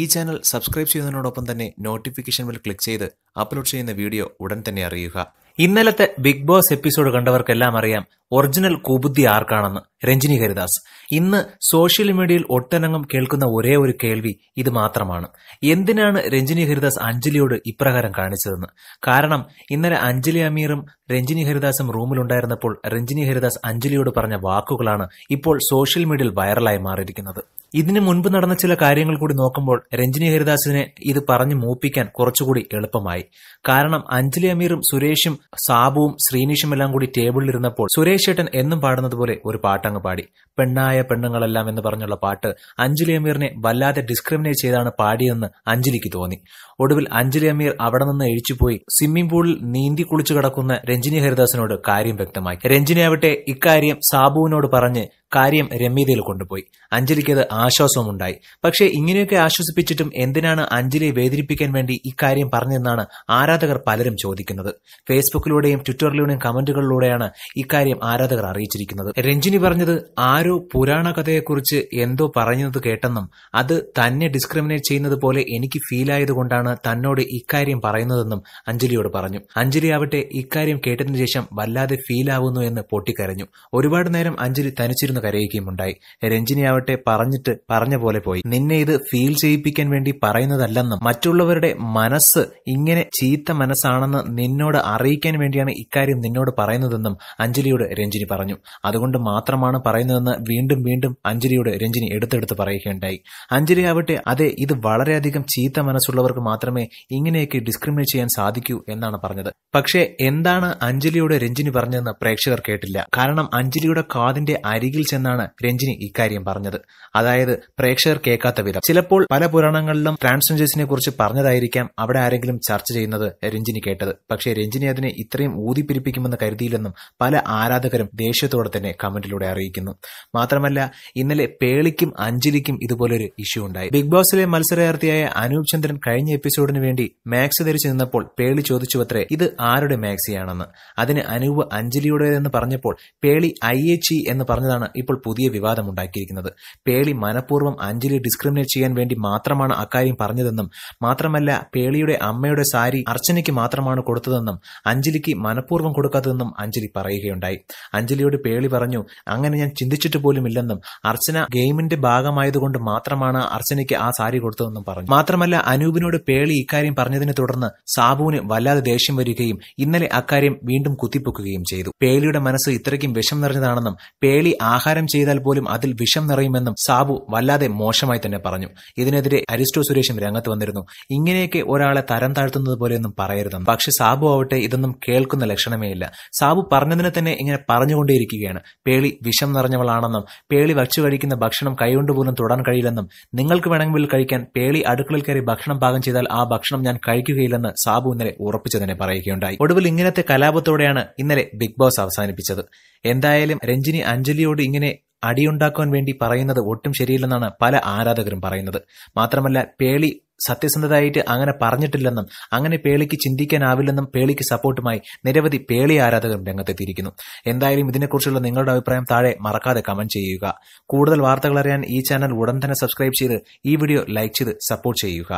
ഈ channel subscribe ചെയ്യുന്നതിനോടൊപ്പം തന്നെ നോട്ടിഫിക്കേഷൻ ബെൽ ക്ലിക്ക് ചെയ്ത് അപ്ലോഡ് ചെയ്യുന്ന വീഡിയോ ഉടൻ തന്നെ അറിയുക ഇന്നലത്തെ ബിഗ് ബോസ് എപ്പിസോഡ് കണ്ടവർക്കെല്ലാം അറിയാം ഒറിജിനൽ കുബുദ്ധി ആർക്കാണെന്ന് രഞ്ജിനി ഹരിദാസ് ഇന്ന് സോഷ്യൽ മീഡിയയിൽ ഒട്ടനങ്ങം കേൾക്കുന്ന ഒരേ ഒരു കേൾവി ഇത് മാത്രമാണ് എന്തിനാണ് രഞ്ജിനി ഹരിദാസ് അഞ്ജലിയോട് ഇപ്രകാരം കാണിച്ചതെന്ന് കാരണം ഇന്നലെ അഞ്ജലി അമീറും രഞ്ജിനി ഹരിദാസും റൂമിലുണ്ടായിരുന്നപ്പോൾ രഞ്ജിനി ഹരിദാസ് അഞ്ജലിയോട് പറഞ്ഞ വാക്കുകളാണ് ഇപ്പോൾ സോഷ്യൽ മീഡിയയിൽ വൈറലായി മാറിയിരിക്കുന്നത് ഇതിനു മുൻപ് നടന്ന ചില കാര്യങ്ങൾ കൂടി നോക്കുമ്പോൾ രഞ്ജിനി ഹരിദാസിനെ ഇത് പറഞ്ഞു മൂപ്പിക്കാൻ കുറച്ചുകൂടി എളുപ്പമായി കാരണം അഞ്ജലി അമീറും സുരേഷും സാബുവും ശ്രീനിഷും എല്ലാം കൂടി ടേബിളിലിരുന്നപ്പോൾ സുരേഷ് ഏട്ടൻ എന്നും പാടുന്നത് പോലെ ഒരു പാട്ടങ്ങ് പാടി പെണ്ണായ പെണ്ണുങ്ങളെല്ലാം എന്ന് പറഞ്ഞുള്ള പാട്ട് അഞ്ജലി അമീറിനെ വല്ലാതെ ഡിസ്ക്രിമിനേറ്റ് ചെയ്താണ് പാടിയെന്ന് അഞ്ജലിക്ക് തോന്നി ഒടുവിൽ അഞ്ജലി അമീർ അവിടെ നിന്ന് എഴിച്ചുപോയി സ്വിമ്മിംഗ് പൂളിൽ നീന്തി കുളിച്ചു കിടക്കുന്ന രഞ്ജിനി ഹരിദാസിനോട് കാര്യം വ്യക്തമാക്കി രഞ്ജിനി ആവട്ടെ ഇക്കാര്യം സാബുവിനോട് പറഞ്ഞ് കാര്യം രമ്യതയിൽ കൊണ്ടുപോയി അഞ്ജലിക്ക് അത് ആശ്വാസമുണ്ടായി പക്ഷേ ഇങ്ങനെയൊക്കെ ആശ്വസിപ്പിച്ചിട്ടും എന്തിനാണ് അഞ്ജലിയെ വേദനിപ്പിക്കാൻ വേണ്ടി ഇക്കാര്യം പറഞ്ഞെന്നാണ് ആരാധകർ പലരും ചോദിക്കുന്നത് ഫേസ്ബുക്കിലൂടെയും ട്വിറ്ററിലൂടെയും കമന്റുകളിലൂടെയാണ് ഇക്കാര്യം ആരാധകർ അറിയിച്ചിരിക്കുന്നത് രഞ്ജിനി പറഞ്ഞത് ആരോ പുരാണ കഥയെക്കുറിച്ച് എന്തോ പറഞ്ഞത് കേട്ടെന്നും അത് തന്നെ ഡിസ്ക്രിമിനേറ്റ് ചെയ്യുന്നത് പോലെ എനിക്ക് ആയതുകൊണ്ടാണ് തന്നോട് ഇക്കാര്യം പറയുന്നതെന്നും അഞ്ജലിയോട് പറഞ്ഞു അഞ്ജലി ആവട്ടെ ഇക്കാര്യം കേട്ടതിനു ശേഷം വല്ലാതെ ഫീൽ ആവുന്നു എന്ന് പൊട്ടിക്കരഞ്ഞു ഒരുപാട് നേരം അഞ്ജലി തനിച്ചിരുന്ന് കരയുകയുമുണ്ടായി രഞ്ജിനിയാവട്ടെ പറഞ്ഞിട്ട് പറഞ്ഞ പോലെ പോയി നിന്നെ ഇത് ഫീൽ ചെയ്യിപ്പിക്കാൻ വേണ്ടി പറയുന്നതല്ലെന്നും മറ്റുള്ളവരുടെ മനസ്സ് ഇങ്ങനെ ചീത്ത മനസ്സാണെന്ന് നിന്നോട് അറിയിക്കാൻ വേണ്ടിയാണ് ഇക്കാര്യം നിന്നോട് പറയുന്നതെന്നും അഞ്ജലിയോട് രഞ്ജിനി പറഞ്ഞു അതുകൊണ്ട് മാത്രമാണ് പറയുന്നതെന്ന് വീണ്ടും വീണ്ടും അഞ്ജലിയോട് രഞ്ജിനി എടുത്തെടുത്ത് പറയുകയുണ്ടായി അഞ്ജലി ആവട്ടെ അതെ ഇത് വളരെയധികം ചീത്ത മനസ്സുള്ളവർക്ക് മാത്രമേ ഇങ്ങനെയൊക്കെ ഡിസ്ക്രിമിനേറ്റ് ചെയ്യാൻ സാധിക്കൂ എന്നാണ് പറഞ്ഞത് പക്ഷേ എന്താണ് അഞ്ജലിയോട് രഞ്ജിനി പറഞ്ഞതെന്ന് പ്രേക്ഷകർ കേട്ടില്ല കാരണം അഞ്ജലിയുടെ കാതിന്റെ അരികിൽ സംഭവിച്ചെന്നാണ് രഞ്ജിനി ഇക്കാര്യം പറഞ്ഞത് അതായത് പ്രേക്ഷകർ കേൾക്കാത്ത വിധം ചിലപ്പോൾ പല പുരാണങ്ങളിലും ട്രാൻസ്ജെൻഡേഴ്സിനെ കുറിച്ച് പറഞ്ഞതായിരിക്കാം അവിടെ ആരെങ്കിലും ചർച്ച ചെയ്യുന്നത് രഞ്ജിനി കേട്ടത് പക്ഷേ രഞ്ജിനി അതിനെ ഇത്രയും ഊതിപ്പിരിപ്പിക്കുമെന്ന് കരുതിയില്ലെന്നും പല ആരാധകരും ദേഷ്യത്തോടെ തന്നെ കമന്റിലൂടെ അറിയിക്കുന്നു മാത്രമല്ല ഇന്നലെ പേളിക്കും അഞ്ജലിക്കും ഇതുപോലൊരു ഇഷ്യൂ ഉണ്ടായി ബിഗ് ബോസിലെ മത്സരാർത്ഥിയായ അനൂപ് ചന്ദ്രൻ കഴിഞ്ഞ എപ്പിസോഡിന് വേണ്ടി മാക്സ് ധരിച്ചു നിന്നപ്പോൾ പേളി ചോദിച്ചുവത്രേ ഇത് ആരുടെ മാക്സിയാണെന്ന് അതിന് അനൂപ് അഞ്ജലിയുടേതെന്ന് പറഞ്ഞപ്പോൾ പേളി ഐ എച്ച് എന്ന് പറഞ്ഞതാണ് ഇപ്പോൾ പുതിയ ഉണ്ടാക്കിയിരിക്കുന്നത് പേളി മനഃപൂർവ്വം അഞ്ജലി ഡിസ്ക്രിമിനേറ്റ് ചെയ്യാൻ വേണ്ടി മാത്രമാണ് അക്കാര്യം പറഞ്ഞതെന്നും മാത്രമല്ല പേളിയുടെ അമ്മയുടെ സാരി അർച്ചനയ്ക്ക് മാത്രമാണ് കൊടുത്തതെന്നും അഞ്ജലിക്ക് മനഃപൂർവ്വം കൊടുക്കാത്തതെന്നും അഞ്ജലി പറയുകയുണ്ടായി അഞ്ജലിയോട് പേളി പറഞ്ഞു അങ്ങനെ ഞാൻ ചിന്തിച്ചിട്ട് പോലുമില്ലെന്നും അർച്ചന ഗെയിമിന്റെ ഭാഗമായതുകൊണ്ട് മാത്രമാണ് അർച്ചനയ്ക്ക് ആ സാരി കൊടുത്തതെന്നും പറഞ്ഞു മാത്രമല്ല അനൂപിനോട് പേളി ഇക്കാര്യം പറഞ്ഞതിനെ തുടർന്ന് സാബുവിന് വല്ലാതെ ദേഷ്യം വരികയും ഇന്നലെ അക്കാര്യം വീണ്ടും കുത്തിപ്പൊക്കുകയും ചെയ്തു പേളിയുടെ മനസ്സ് ഇത്രയ്ക്കും വിഷം നിറഞ്ഞതാണെന്നും പേളി ആഹാരം ആഹാരം ചെയ്താൽ പോലും അതിൽ വിഷം നിറയുമെന്നും സാബു വല്ലാതെ മോശമായി തന്നെ പറഞ്ഞു ഇതിനെതിരെ അരിസ്റ്റോ സുരേഷും രംഗത്ത് വന്നിരുന്നു ഇങ്ങനെയൊക്കെ ഒരാളെ തരം താഴ്ത്തുന്നത് പോലെയൊന്നും പറയരുതെന്ന് പക്ഷെ സാബു ആവട്ടെ ഇതൊന്നും കേൾക്കുന്ന ലക്ഷണമേ ഇല്ല സാബു പറഞ്ഞതിനെ തന്നെ ഇങ്ങനെ പറഞ്ഞുകൊണ്ടേയിരിക്കുകയാണ് പേളി വിഷം നിറഞ്ഞവളാണെന്നും പേളി വച്ചു കഴിക്കുന്ന ഭക്ഷണം കൈകൊണ്ട് പോലും തൊടാൻ കഴിയില്ലെന്നും നിങ്ങൾക്ക് വേണമെങ്കിൽ കഴിക്കാൻ പേളി അടുക്കളയിൽ കയറി ഭക്ഷണം പാകം ചെയ്താൽ ആ ഭക്ഷണം ഞാൻ കഴിക്കുകയില്ലെന്ന് സാബു ഇന്നലെ ഉറപ്പിച്ചു തന്നെ പറയുകയുണ്ടായി ഒടുവിൽ ഇങ്ങനത്തെ കലാപത്തോടെയാണ് ഇന്നലെ ബിഗ് ബോസ് അവസാനിപ്പിച്ചത് എന്തായാലും രഞ്ജിനി അഞ്ജലിയോട് ഇങ്ങനെ ഇങ്ങനെ അടിയുണ്ടാക്കുവാൻ വേണ്ടി പറയുന്നത് ഒട്ടും ശരിയില്ലെന്നാണ് പല ആരാധകരും പറയുന്നത് മാത്രമല്ല പേളി സത്യസന്ധതയായിട്ട് അങ്ങനെ പറഞ്ഞിട്ടില്ലെന്നും അങ്ങനെ പേളിക്ക് ചിന്തിക്കാനാവില്ലെന്നും പേളിക്ക് സപ്പോർട്ടുമായി നിരവധി പേളി ആരാധകർ രംഗത്തെത്തിയിരിക്കുന്നു എന്തായാലും ഇതിനെക്കുറിച്ചുള്ള നിങ്ങളുടെ അഭിപ്രായം താഴെ മറക്കാതെ കമന്റ് ചെയ്യുക കൂടുതൽ വാർത്തകൾ അറിയാൻ ഈ ചാനൽ ഉടൻ തന്നെ സബ്സ്ക്രൈബ് ചെയ്ത് ഈ വീഡിയോ ലൈക്ക് ചെയ്ത് സപ്പോർട്ട് ചെയ്യുക